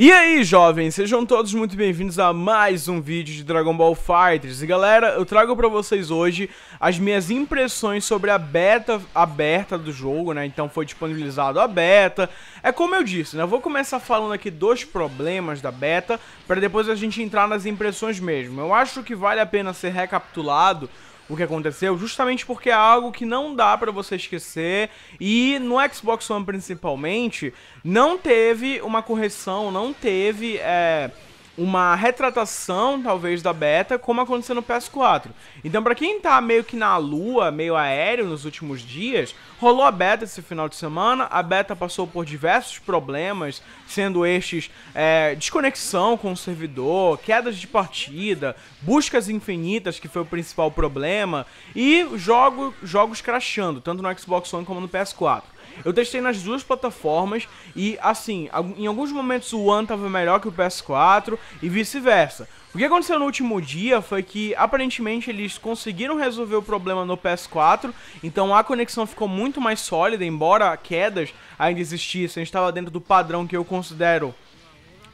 E aí, jovens, sejam todos muito bem-vindos a mais um vídeo de Dragon Ball Fighters. E galera, eu trago para vocês hoje as minhas impressões sobre a beta aberta do jogo, né? Então foi disponibilizado a beta. É como eu disse, né? Eu vou começar falando aqui dos problemas da beta para depois a gente entrar nas impressões mesmo. Eu acho que vale a pena ser recapitulado o que aconteceu, justamente porque é algo que não dá para você esquecer e no Xbox One principalmente não teve uma correção, não teve é, uma retratação, talvez, da beta, como aconteceu no PS4. Então, para quem tá meio que na lua, meio aéreo nos últimos dias, rolou a beta esse final de semana. A beta passou por diversos problemas, sendo estes é, desconexão com o servidor, quedas de partida, buscas infinitas, que foi o principal problema, e jogo, jogos crashando, tanto no Xbox One como no PS4. Eu testei nas duas plataformas e, assim, em alguns momentos o One tava melhor que o PS4 e vice-versa. O que aconteceu no último dia foi que aparentemente eles conseguiram resolver o problema no PS4, então a conexão ficou muito mais sólida, embora quedas ainda existissem, estava dentro do padrão que eu considero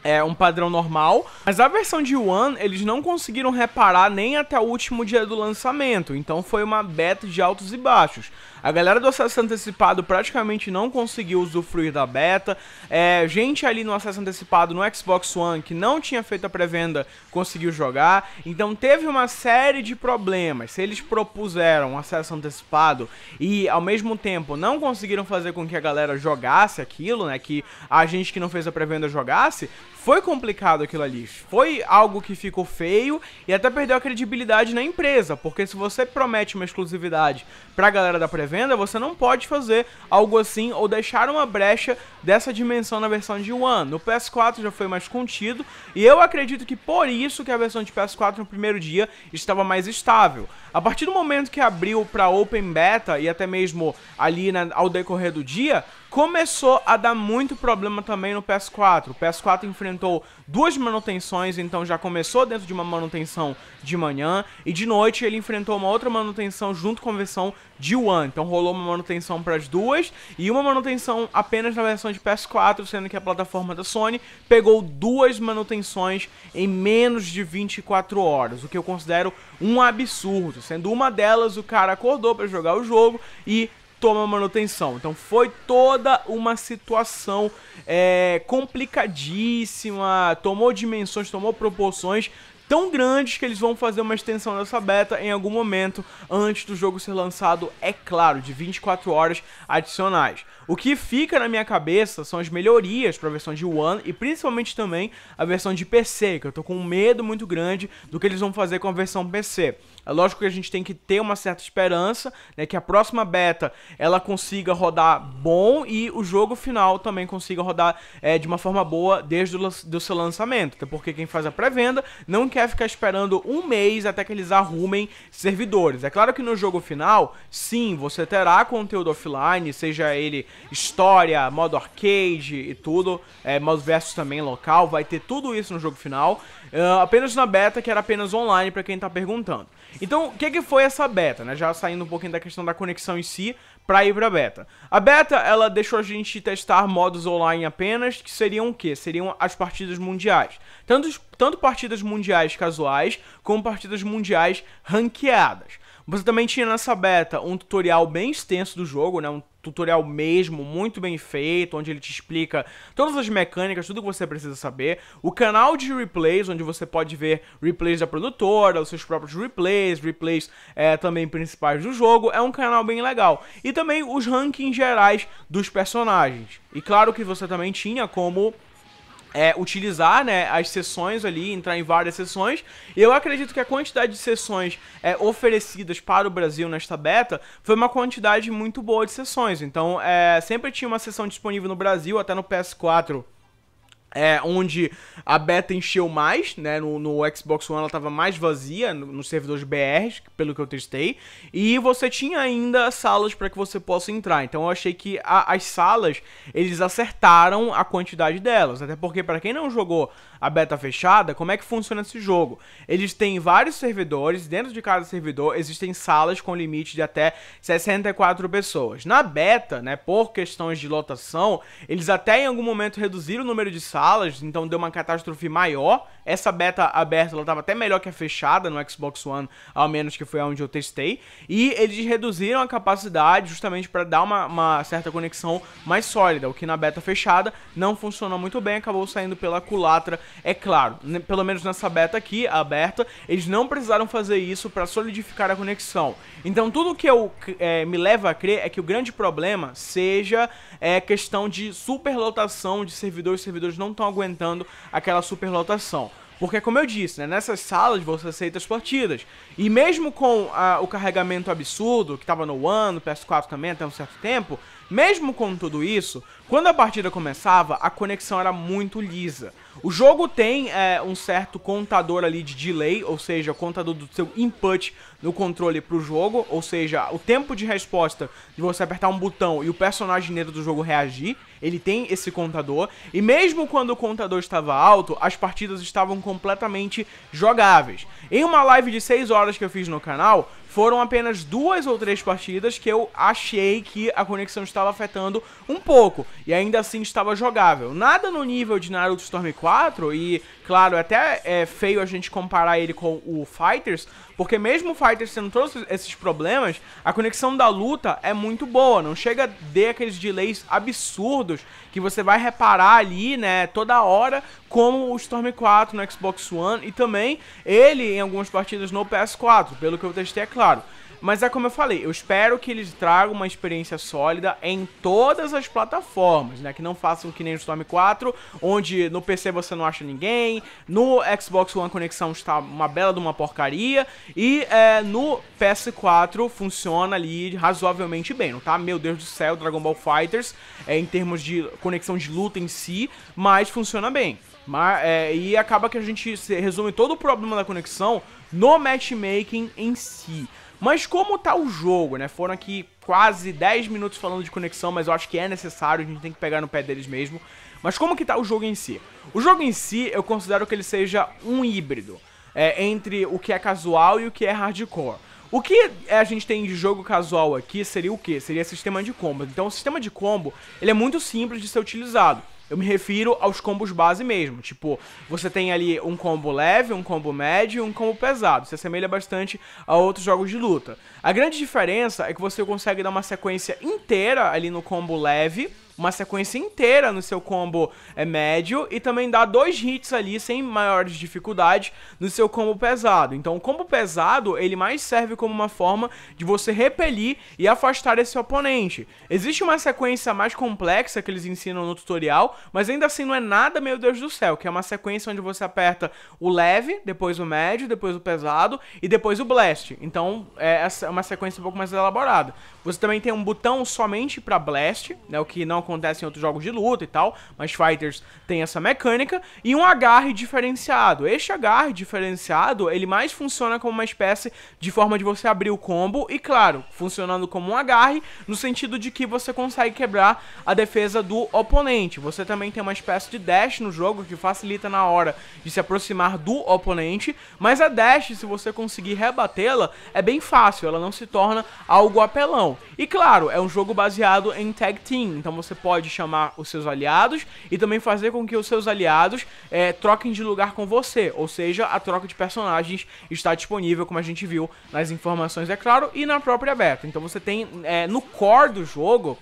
é um padrão normal, mas a versão de One eles não conseguiram reparar nem até o último dia do lançamento, então foi uma beta de altos e baixos. A galera do acesso antecipado praticamente não conseguiu usufruir da beta. É, gente ali no acesso antecipado no Xbox One que não tinha feito a pré-venda conseguiu jogar. Então teve uma série de problemas. Se eles propuseram acesso antecipado e ao mesmo tempo não conseguiram fazer com que a galera jogasse aquilo, né? Que a gente que não fez a pré-venda jogasse, foi complicado aquilo ali. Foi algo que ficou feio e até perdeu a credibilidade na empresa. Porque se você promete uma exclusividade pra galera da pré-venda, venda, você não pode fazer algo assim ou deixar uma brecha dessa dimensão na versão de One. No PS4 já foi mais contido e eu acredito que por isso que a versão de PS4 no primeiro dia estava mais estável. A partir do momento que abriu para Open Beta e até mesmo ali na, né, ao decorrer do dia, começou a dar muito problema também no PS4. O PS4 enfrentou duas manutenções, então já começou dentro de uma manutenção de manhã e de noite ele enfrentou uma outra manutenção junto com a versão de One. Então rolou uma manutenção para as duas e uma manutenção apenas na versão de PS4, sendo que a plataforma da Sony pegou duas manutenções em menos de 24 horas, o que eu considero um absurdo, Sendo uma delas, o cara acordou para jogar o jogo e toma manutenção. Então foi toda uma situação é, complicadíssima, tomou dimensões, tomou proporções tão grandes que eles vão fazer uma extensão dessa beta em algum momento antes do jogo ser lançado, é claro, de 24 horas adicionais. O que fica na minha cabeça são as melhorias para a versão de One e principalmente também a versão de PC, que eu tô com um medo muito grande do que eles vão fazer com a versão PC. É lógico que a gente tem que ter uma certa esperança, né, que a próxima beta ela consiga rodar bom e o jogo final também consiga rodar é, de uma forma boa desde o do seu lançamento. Até porque quem faz a pré-venda não quer ficar esperando um mês até que eles arrumem servidores. É claro que no jogo final, sim, você terá conteúdo offline, seja ele história, modo arcade e tudo, é, modo versus também local, vai ter tudo isso no jogo final. Uh, apenas na beta, que era apenas online, para quem tá perguntando. Então, o que, que foi essa beta, né? Já saindo um pouquinho da questão da conexão em si, para ir pra beta. A beta, ela deixou a gente testar modos online apenas, que seriam o quê? Seriam as partidas mundiais. Tanto, tanto partidas mundiais casuais, como partidas mundiais ranqueadas. Você também tinha nessa beta um tutorial bem extenso do jogo, né? Um tutorial mesmo, muito bem feito, onde ele te explica todas as mecânicas, tudo que você precisa saber. O canal de replays, onde você pode ver replays da produtora, os seus próprios replays, replays é, também principais do jogo. É um canal bem legal. E também os rankings gerais dos personagens. E claro que você também tinha como é, utilizar né, as sessões ali, entrar em várias sessões. E eu acredito que a quantidade de sessões é, oferecidas para o Brasil nesta beta foi uma quantidade muito boa de sessões. Então, é, sempre tinha uma sessão disponível no Brasil, até no PS4 é, onde a beta encheu mais, né? No, no, Xbox One ela tava mais vazia, no, nos servidores BRs, pelo que eu testei. E você tinha ainda salas para que você possa entrar. Então eu achei que a, as salas, eles acertaram a quantidade delas. Até porque, para quem não jogou a beta fechada, como é que funciona esse jogo? Eles têm vários servidores, dentro de cada servidor existem salas com limite de até 64 pessoas. Na beta, né? Por questões de lotação, eles até em algum momento reduziram o número de salas salas, então deu uma catástrofe maior. Essa beta aberta ela até melhor que a fechada no Xbox One, ao menos que foi onde eu testei. E eles reduziram a capacidade justamente para dar uma, uma certa conexão mais sólida, o que na beta fechada não funcionou muito bem, acabou saindo pela culatra, é claro. Pelo menos nessa beta aqui, aberta, eles não precisaram fazer isso para solidificar a conexão. Então tudo que eu é, me leva a crer é que o grande problema seja é, questão de superlotação de servidores, servidores não estão aguentando aquela superlotação. Porque, como eu disse, né, nessas salas você aceita as partidas. E mesmo com o carregamento absurdo, que estava no One, no PS4 também, até um certo tempo, mesmo com tudo isso, quando a partida começava, a conexão era muito lisa. O jogo tem é, um certo contador ali de delay, ou seja, o contador do seu input no controle para o jogo, ou seja, o tempo de resposta de você apertar um botão e o personagem dentro do jogo reagir ele tem esse contador. E mesmo quando o contador estava alto, as partidas estavam completamente jogáveis. Em uma live de 6 horas que eu fiz no canal, foram apenas duas ou três partidas que eu achei que a conexão estava afetando um pouco, e ainda assim estava jogável. Nada no nível de Naruto Storm 4, e claro, é até é feio a gente comparar ele com o Fighters, porque mesmo o Fighters tendo todos esses problemas, a conexão da luta é muito boa, não chega a ter aqueles delays absurdos que você vai reparar ali, né, toda hora, como o Storm 4 no Xbox One, e também ele em algumas partidas no PS4, pelo que eu testei, é claro claro. Mas é como eu falei, eu espero que eles tragam uma experiência sólida em todas as plataformas, né? Que não façam que nem o Storm 4, onde no PC você não acha ninguém, no Xbox One a conexão está uma bela de uma porcaria, e é, no PS4 funciona ali razoavelmente bem, não tá? Meu Deus do céu, Dragon Ball Fighters, é, em termos de conexão de luta em si, mas funciona bem. Mas, é, e acaba que a gente resume todo o problema da conexão no matchmaking em si. Mas como tá o jogo, né? Foram aqui quase 10 minutos falando de conexão, mas eu acho que é necessário, a gente tem que pegar no pé deles mesmo. Mas como que tá o jogo em si? O jogo em si, eu considero que ele seja um híbrido. É, entre o que é casual e o que é hardcore. O que é, a gente tem de jogo casual aqui seria o que? Seria sistema de combo. Então o sistema de combo ele é muito simples de ser utilizado. Eu me refiro aos combos base mesmo. Tipo, você tem ali um combo leve, um combo médio e um combo pesado. Se assemelha bastante a outros jogos de luta. A grande diferença é que você consegue dar uma sequência inteira ali no combo leve uma sequência inteira no seu combo é, médio e também dá dois hits ali sem maiores dificuldades no seu combo pesado. Então, o combo pesado ele mais serve como uma forma de você repelir e afastar esse oponente. Existe uma sequência mais complexa que eles ensinam no tutorial, mas ainda assim não é nada, meu Deus do céu, que é uma sequência onde você aperta o leve, depois o médio, depois o pesado e depois o blast. Então, é, é uma sequência um pouco mais elaborada. Você também tem um botão somente para Blast, né, o que não acontece em outros jogos de luta e tal, mas Fighters tem essa mecânica, e um agarre diferenciado. Este agarre diferenciado, ele mais funciona como uma espécie de forma de você abrir o combo, e claro, funcionando como um agarre, no sentido de que você consegue quebrar a defesa do oponente. Você também tem uma espécie de dash no jogo, que facilita na hora de se aproximar do oponente, mas a dash, se você conseguir rebatê-la, é bem fácil, ela não se torna algo apelão. E claro, é um jogo baseado em tag team, então você pode chamar os seus aliados e também fazer com que os seus aliados é, troquem de lugar com você, ou seja, a troca de personagens está disponível, como a gente viu nas informações, é claro, e na própria beta. Então você tem é, no core do jogo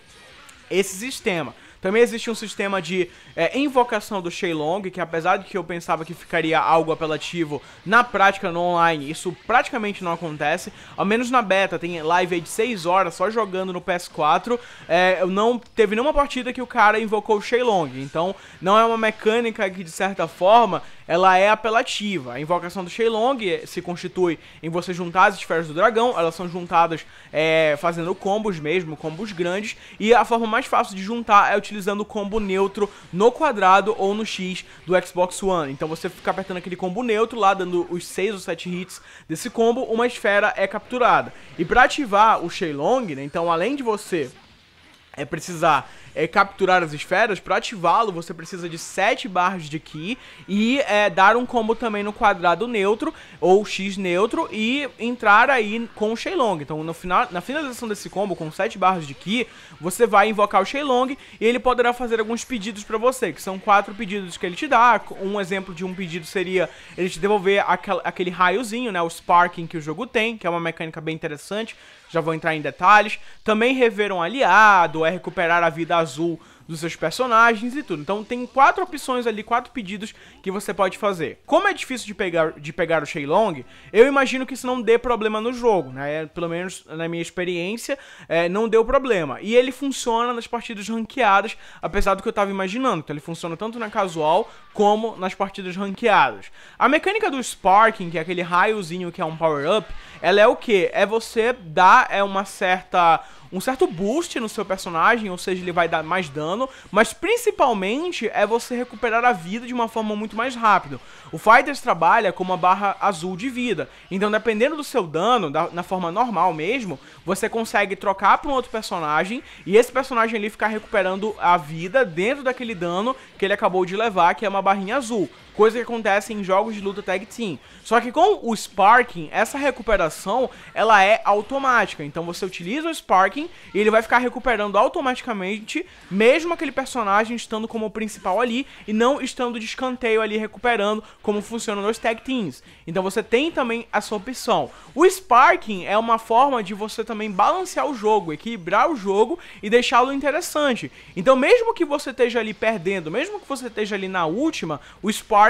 esse sistema. Também existe um sistema de é, invocação do Shenlong, que apesar de que eu pensava que ficaria algo apelativo, na prática, no online, isso praticamente não acontece. Ao menos na beta, tem live aí de 6 horas só jogando no PS4. É, não teve nenhuma partida que o cara invocou o Shenlong. Então, não é uma mecânica que, de certa forma, ela é apelativa. A invocação do Shenlong se constitui em você juntar as esferas do dragão, elas são juntadas é, fazendo combos mesmo, combos grandes, e a forma mais fácil de juntar é utilizando o combo neutro no quadrado ou no X do Xbox One. Então você fica apertando aquele combo neutro lá, dando os 6 ou 7 hits desse combo, uma esfera é capturada. E para ativar o Shenlong, né, então além de você é precisar é, capturar as esferas, para ativá-lo você precisa de 7 barras de Ki e é, dar um combo também no quadrado neutro ou X neutro e entrar aí com o Shenlong. Então no final, na finalização desse combo com 7 barras de Ki, você vai invocar o Shenlong e ele poderá fazer alguns pedidos para você, que são quatro pedidos que ele te dá. Um exemplo de um pedido seria ele te devolver aquel, aquele raiozinho, né, o Sparking que o jogo tem, que é uma mecânica bem interessante, já vou entrar em detalhes. Também rever um aliado, é recuperar a vida azul dos seus personagens e tudo. Então tem quatro opções ali, quatro pedidos que você pode fazer. Como é difícil de pegar, de pegar o Shenlong, eu imagino que isso não dê problema no jogo, né? É, pelo menos na minha experiência, é, não deu problema. E ele funciona nas partidas ranqueadas, apesar do que eu tava imaginando. Então ele funciona tanto na casual como nas partidas ranqueadas. A mecânica do Sparking, que é aquele raiozinho que é um power-up, ela é o que? É você dar é uma certa um certo boost no seu personagem, ou seja, ele vai dar mais dano, mas principalmente é você recuperar a vida de uma forma muito mais rápida. O Fighters trabalha com uma barra azul de vida, então dependendo do seu dano, da, na forma normal mesmo, você consegue trocar para um outro personagem e esse personagem ali ficar recuperando a vida dentro daquele dano que ele acabou de levar, que é uma barrinha azul coisa que acontece em jogos de luta tag team. Só que com o Sparking, essa recuperação, ela é automática. Então você utiliza o Sparking e ele vai ficar recuperando automaticamente, mesmo aquele personagem estando como principal ali e não estando de escanteio ali recuperando, como funciona nos tag teams. Então você tem também essa opção. O Sparking é uma forma de você também balancear o jogo, equilibrar o jogo e deixá-lo interessante. Então mesmo que você esteja ali perdendo, mesmo que você esteja ali na última, o Sparking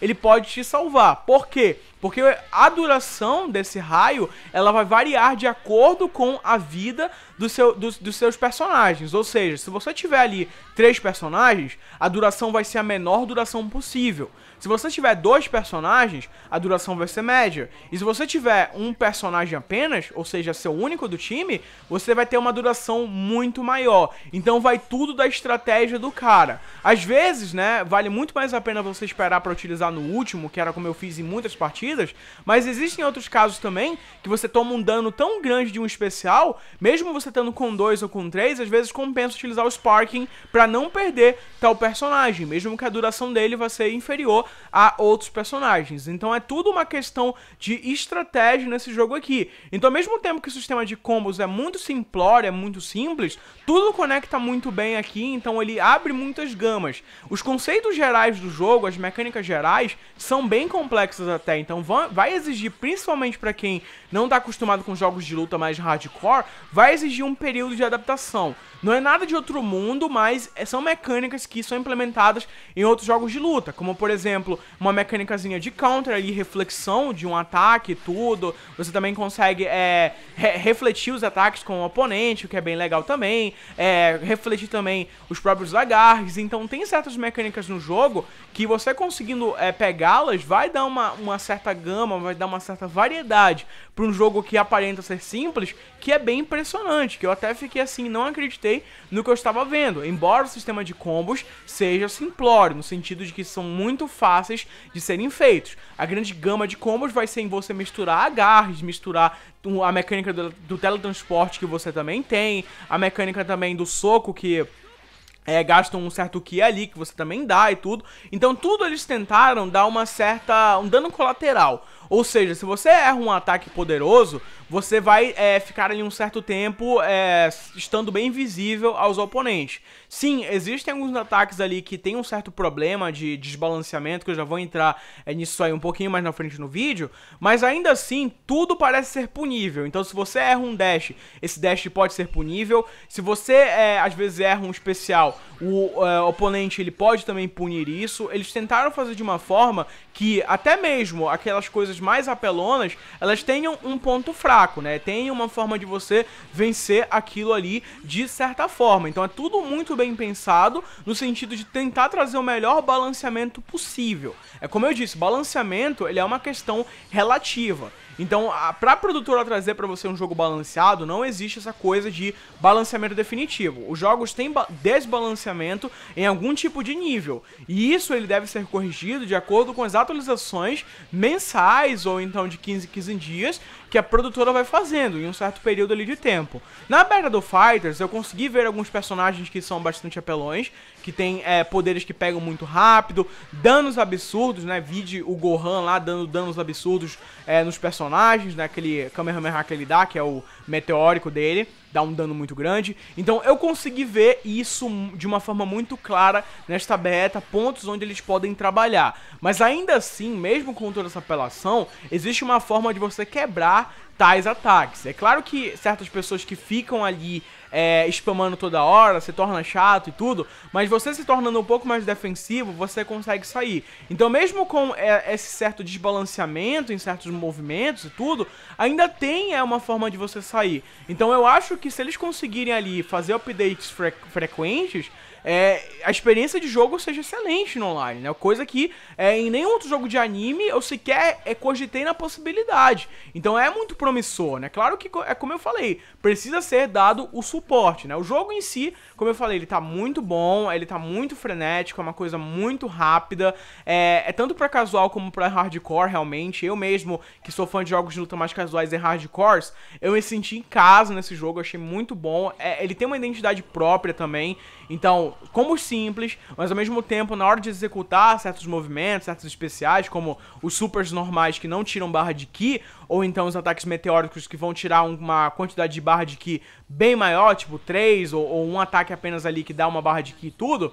ele pode te salvar. Por quê? Porque a duração desse raio, ela vai variar de acordo com a vida do seu, dos seus personagens. Ou seja, se você tiver ali três personagens, a duração vai ser a menor duração possível. Se você tiver dois personagens, a duração vai ser média. E se você tiver um personagem apenas, ou seja, seu único do time, você vai ter uma duração muito maior. Então vai tudo da estratégia do cara. Às vezes, né, vale muito mais a pena você esperar para utilizar no último, que era como eu fiz em muitas partidas, mas existem outros casos também que você toma um dano tão grande de um especial, mesmo você tendo com dois ou com três, às vezes compensa utilizar o Sparking para não perder tal personagem, mesmo que a duração dele vá ser inferior a outros personagens. Então é tudo uma questão de estratégia nesse jogo aqui. Então, ao mesmo tempo que o sistema de combos é muito simplório, é muito simples, tudo conecta muito bem aqui, então ele abre muitas gamas. Os conceitos gerais do jogo, as mecânicas gerais, são bem complexas até, então vai exigir, principalmente para quem não está acostumado com jogos de luta mais hardcore, vai exigir um período de adaptação. Não é nada de outro mundo, mas é, são mecânicas que são implementadas em outros jogos de luta, como por exemplo, uma mecânicazinha de counter ali, reflexão de um ataque e tudo. Você também consegue é, re refletir os ataques com o oponente, o que é bem legal também é, refletir também os próprios agarres. Então tem certas mecânicas no jogo que você conseguindo é, pegá-las vai dar uma, uma certa gama, vai dar uma certa variedade para um jogo que aparenta ser simples, que é bem impressionante. Que eu até fiquei assim, não acreditei no que eu estava vendo. Embora o sistema de combos seja simplório, no sentido de que são muito fáceis de serem feitos. A grande gama de combos vai ser em você misturar agarres, misturar a mecânica do, do teletransporte que você também tem, a mecânica também do soco que é, um certo ki ali, que você também dá e tudo. Então tudo eles tentaram dar uma certa. um dano colateral. Ou seja, se você erra um ataque poderoso, você vai é, ficar em um certo tempo é, estando bem visível aos oponentes. Sim, existem alguns ataques ali que tem um certo problema de desbalanceamento, que eu já vou entrar é, nisso aí um pouquinho mais na frente no vídeo, mas ainda assim, tudo parece ser punível. Então, se você erra um dash, esse dash pode ser punível. Se você, é, às vezes, erra um especial, o é, oponente ele pode também punir isso. Eles tentaram fazer de uma forma que até mesmo aquelas coisas coisas mais apelonas, elas tenham um ponto fraco, né? Tem uma forma de você vencer aquilo ali de certa forma. Então é tudo muito bem pensado no sentido de tentar trazer o melhor balanceamento possível. É como eu disse, balanceamento ele é uma questão relativa. Então, a, produtora trazer para você um jogo balanceado, não existe essa coisa de balanceamento definitivo. Os jogos têm desbalanceamento em algum tipo de nível. E isso ele deve ser corrigido de acordo com as atualizações mensais ou então de 15 em 15 dias que a produtora vai fazendo em um certo período ali de tempo. Na Battle do Fighters, eu consegui ver alguns personagens que são bastante apelões, que tem é, poderes que pegam muito rápido, danos absurdos, né? Vide o Gohan lá dando danos absurdos é, nos personagens, né? Aquele Kamehameha que ele dá, que é o meteórico dele dá um dano muito grande. Então eu consegui ver isso de uma forma muito clara nesta beta, pontos onde eles podem trabalhar. Mas ainda assim, mesmo com toda essa apelação, existe uma forma de você quebrar tais ataques. É claro que certas pessoas que ficam ali é, spamando toda hora, se torna chato e tudo, mas você se tornando um pouco mais defensivo, você consegue sair. Então, mesmo com é, esse certo desbalanceamento em certos movimentos e tudo, ainda tem é, uma forma de você sair. Então, eu acho que se eles conseguirem ali fazer updates fre frequentes, é, a experiência de jogo seja excelente no online, né? Coisa que é, em nenhum outro jogo de anime eu sequer é, cogitei na possibilidade. Então é muito promissor, né? Claro que, é como eu falei, precisa ser dado o suporte, né? O jogo em si como eu falei, ele tá muito bom, ele tá muito frenético, é uma coisa muito rápida. É, é tanto para casual como para hardcore, realmente. Eu mesmo, que sou fã de jogos de luta mais casuais e hardcores, eu me senti em casa nesse jogo, achei muito bom. É, ele tem uma identidade própria também. Então, como simples, mas ao mesmo tempo, na hora de executar certos movimentos, certos especiais, como os supers normais que não tiram barra de ki, ou então os ataques meteóricos que vão tirar uma quantidade de barra de ki bem maior, tipo 3 ou, ou um ataque ataque apenas ali que dá uma barra de ki e tudo,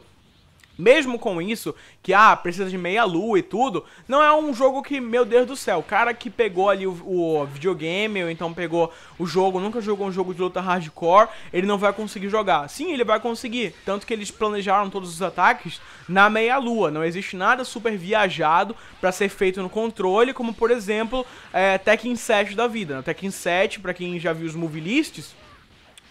mesmo com isso, que ah, precisa de meia lua e tudo, não é um jogo que, meu Deus do céu, o cara que pegou ali o, o, videogame, ou então pegou o jogo, nunca jogou um jogo de luta hardcore, ele não vai conseguir jogar. Sim, ele vai conseguir. Tanto que eles planejaram todos os ataques na meia lua. Não existe nada super viajado para ser feito no controle, como por exemplo, é, Tekken 7 da vida. Né? Tekken 7, para quem já viu os movie lists,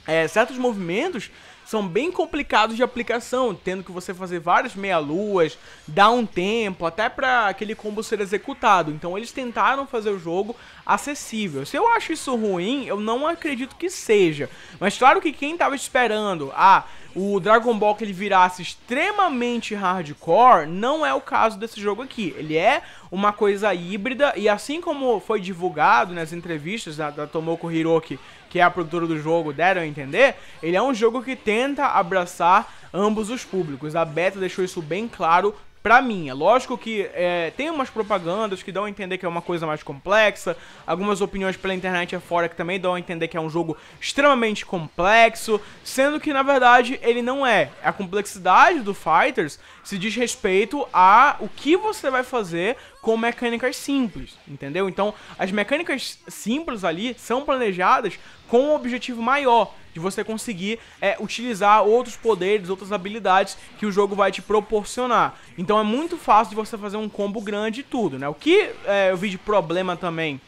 é, certos movimentos são bem complicados de aplicação, tendo que você fazer várias meia-luas, dar um tempo, até para aquele combo ser executado. Então eles tentaram fazer o jogo acessível. Se eu acho isso ruim, eu não acredito que seja. Mas claro que quem tava esperando, a ah, o Dragon Ball que ele virasse extremamente hardcore, não é o caso desse jogo aqui. Ele é uma coisa híbrida e assim como foi divulgado nas entrevistas da, da Tomoko Hiroki que é a produtora do jogo, deram a entender, ele é um jogo que tenta abraçar ambos os públicos. A Beta deixou isso bem claro pra mim. É lógico que é, tem umas propagandas que dão a entender que é uma coisa mais complexa, algumas opiniões pela internet afora é que também dão a entender que é um jogo extremamente complexo, sendo que na verdade ele não é. A complexidade do Fighters se diz respeito a o que você vai fazer com mecânicas simples, entendeu? Então, as mecânicas simples ali são planejadas com um objetivo maior de você conseguir é, utilizar outros poderes, outras habilidades que o jogo vai te proporcionar. Então é muito fácil de você fazer um combo grande e tudo, né? O que é, eu vi de problema também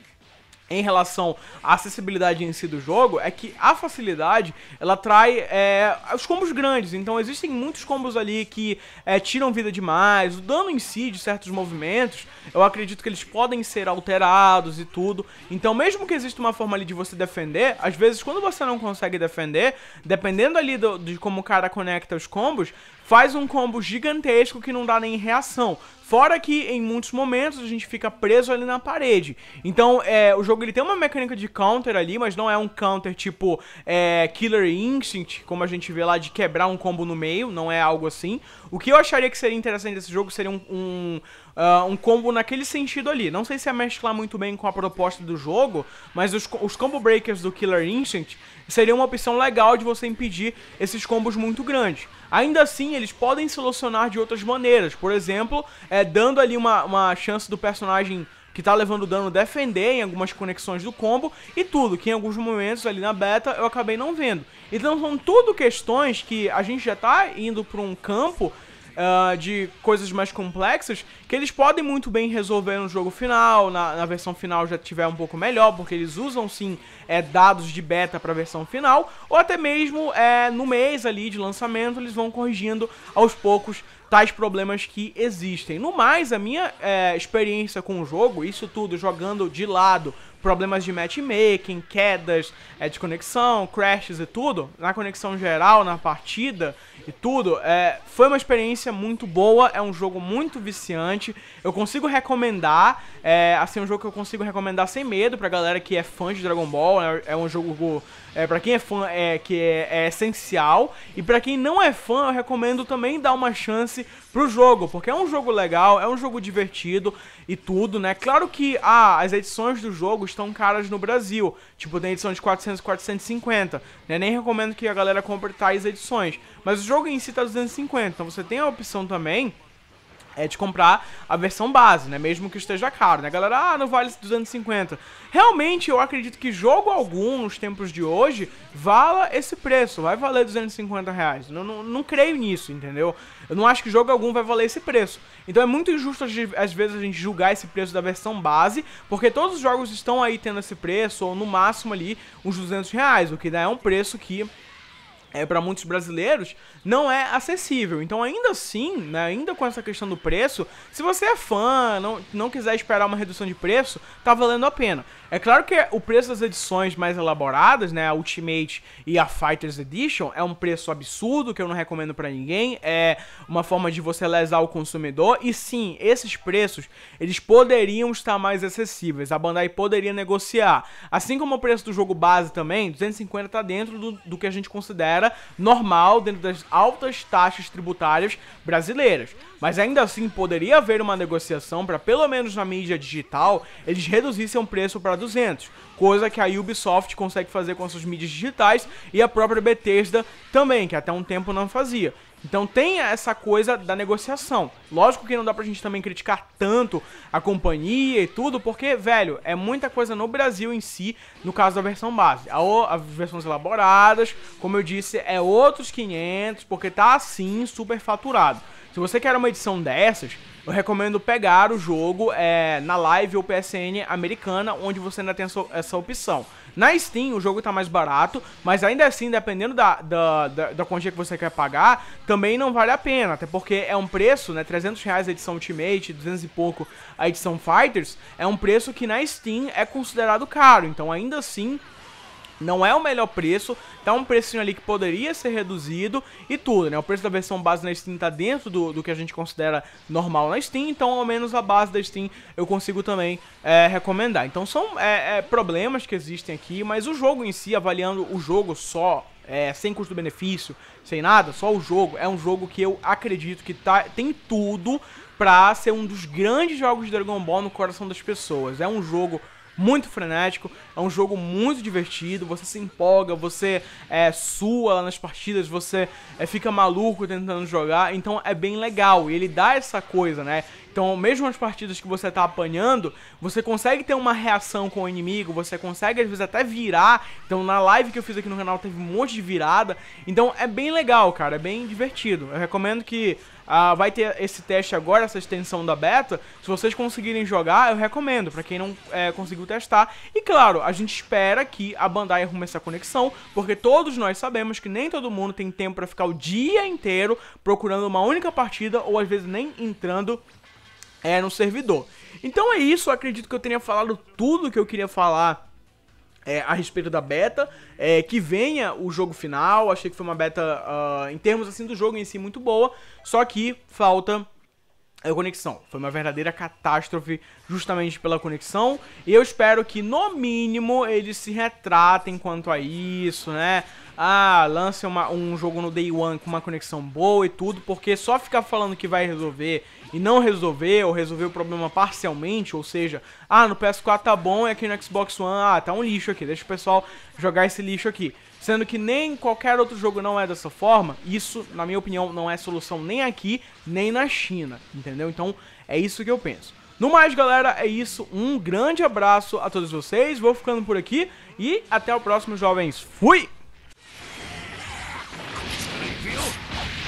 em relação à acessibilidade em si do jogo é que a facilidade ela trai é, os combos grandes. Então existem muitos combos ali que é, tiram vida demais. O dano em si de certos movimentos, eu acredito que eles podem ser alterados e tudo. Então mesmo que exista uma forma ali de você defender, às vezes quando você não consegue defender, dependendo ali do, de como o cara conecta os combos, faz um combo gigantesco que não dá nem reação. Fora que em muitos momentos a gente fica preso ali na parede. Então, é, o jogo ele tem uma mecânica de counter ali, mas não é um counter tipo é, Killer Instinct, como a gente vê lá, de quebrar um combo no meio, não é algo assim. O que eu acharia que seria interessante desse jogo seria um, um Uh, um combo naquele sentido ali. Não sei se é mesclar muito bem com a proposta do jogo, mas os, os combo breakers do Killer Instinct seria uma opção legal de você impedir esses combos muito grandes. Ainda assim, eles podem solucionar de outras maneiras, por exemplo, é, dando ali uma, uma chance do personagem que tá levando dano defender em algumas conexões do combo e tudo, que em alguns momentos ali na beta eu acabei não vendo. Então são tudo questões que a gente já tá indo para um campo uh, de coisas mais complexas que eles podem muito bem resolver no jogo final, na, na versão final já tiver um pouco melhor, porque eles usam sim é, dados de beta para a versão final, ou até mesmo é, no mês ali de lançamento eles vão corrigindo aos poucos tais problemas que existem. No mais, a minha é, experiência com o jogo, isso tudo jogando de lado, problemas de matchmaking, quedas é, de conexão, crashes e tudo, na conexão geral, na partida e tudo, é, foi uma experiência muito boa, é um jogo muito viciante, eu consigo recomendar, é, assim, é um jogo que eu consigo recomendar sem medo pra galera que é fã de Dragon Ball, é, é um jogo é, pra quem é fã, é, que é, é essencial, e pra quem não é fã, eu recomendo também dar uma chance pro jogo, porque é um jogo legal, é um jogo divertido e tudo, né? Claro que ah, as edições do jogo estão caras no Brasil, tipo tem edição de 400, 450, né? Nem recomendo que a galera compre tais edições, mas o jogo em si tá 250, então você tem a opção também é de comprar a versão base, né? Mesmo que esteja caro, né? Galera, ah, não vale 250. Realmente, eu acredito que jogo algum nos tempos de hoje vala esse preço, vai valer 250 reais. Não, não, não creio nisso, entendeu? Eu não acho que jogo algum vai valer esse preço. Então é muito injusto às vezes a gente julgar esse preço da versão base, porque todos os jogos estão aí tendo esse preço, ou no máximo ali uns 200 reais, o que dá é um preço que é, para muitos brasileiros, não é acessível. Então, ainda assim, né, ainda com essa questão do preço, se você é fã, não, não quiser esperar uma redução de preço, tá valendo a pena. É claro que o preço das edições mais elaboradas, né, a Ultimate e a Fighters Edition, é um preço absurdo que eu não recomendo para ninguém, é uma forma de você lesar o consumidor e sim, esses preços, eles poderiam estar mais acessíveis. A Bandai poderia negociar, assim como o preço do jogo base também, 250 tá dentro do, do que a gente considera normal dentro das altas taxas tributárias brasileiras. Mas ainda assim poderia haver uma negociação para pelo menos na mídia digital eles reduzissem o preço para para 200, coisa que a Ubisoft consegue fazer com as suas mídias digitais e a própria Bethesda também, que até um tempo não fazia. Então tem essa coisa da negociação. Lógico que não dá pra gente também criticar tanto a companhia e tudo, porque, velho, é muita coisa no Brasil em si, no caso da versão base. As versões elaboradas, como eu disse, é outros 500, porque tá assim, super faturado. Se você quer uma edição dessas, eu recomendo pegar o jogo é, na Live ou PSN americana, onde você ainda tem essa opção. Na Steam o jogo está mais barato, mas ainda assim, dependendo da, da, da, da quantia que você quer pagar, também não vale a pena, até porque é um preço, né, 300 reais a edição Ultimate, 200 e pouco a edição Fighters, é um preço que na Steam é considerado caro, então ainda assim não é o melhor preço, tá um precinho ali que poderia ser reduzido e tudo, né? O preço da versão base na Steam tá dentro do, do que a gente considera normal na Steam, então ao menos a base da Steam eu consigo também é, recomendar. Então são é, é, problemas que existem aqui, mas o jogo em si, avaliando o jogo só, é, sem custo-benefício, sem nada, só o jogo, é um jogo que eu acredito que tá, tem tudo pra ser um dos grandes jogos de Dragon Ball no coração das pessoas. É um jogo muito frenético, é um jogo muito divertido, você se empolga, você é, sua nas partidas, você é, fica maluco tentando jogar, então é bem legal. E ele dá essa coisa, né? Então, mesmo as partidas que você tá apanhando, você consegue ter uma reação com o inimigo, você consegue às vezes até virar. Então, na live que eu fiz aqui no canal teve um monte de virada. Então, é bem legal, cara, é bem divertido. Eu recomendo que ah, vai ter esse teste agora, essa extensão da beta. Se vocês conseguirem jogar, eu recomendo, para quem não é, conseguiu testar. E claro, a gente espera que a Bandai arrume essa conexão, porque todos nós sabemos que nem todo mundo tem tempo para ficar o dia inteiro procurando uma única partida, ou às vezes nem entrando é, no servidor. Então é isso, eu acredito que eu tenha falado tudo que eu queria falar é, a respeito da beta, é, que venha o jogo final, achei que foi uma beta, uh, em termos assim do jogo em si, muito boa, só que falta a conexão. Foi uma verdadeira catástrofe justamente pela conexão. E eu espero que, no mínimo, eles se retratem quanto a isso, né? ah, lance uma, um jogo no Day One com uma conexão boa e tudo, porque só ficar falando que vai resolver e não resolver, ou resolver o problema parcialmente, ou seja, ah, no PS4 tá bom e aqui no Xbox One, ah, tá um lixo aqui, deixa o pessoal jogar esse lixo aqui. Sendo que nem qualquer outro jogo não é dessa forma, isso, na minha opinião, não é solução nem aqui, nem na China, entendeu? Então, é isso que eu penso. No mais, galera, é isso. Um grande abraço a todos vocês. Vou ficando por aqui e até o próximo, jovens. Fui!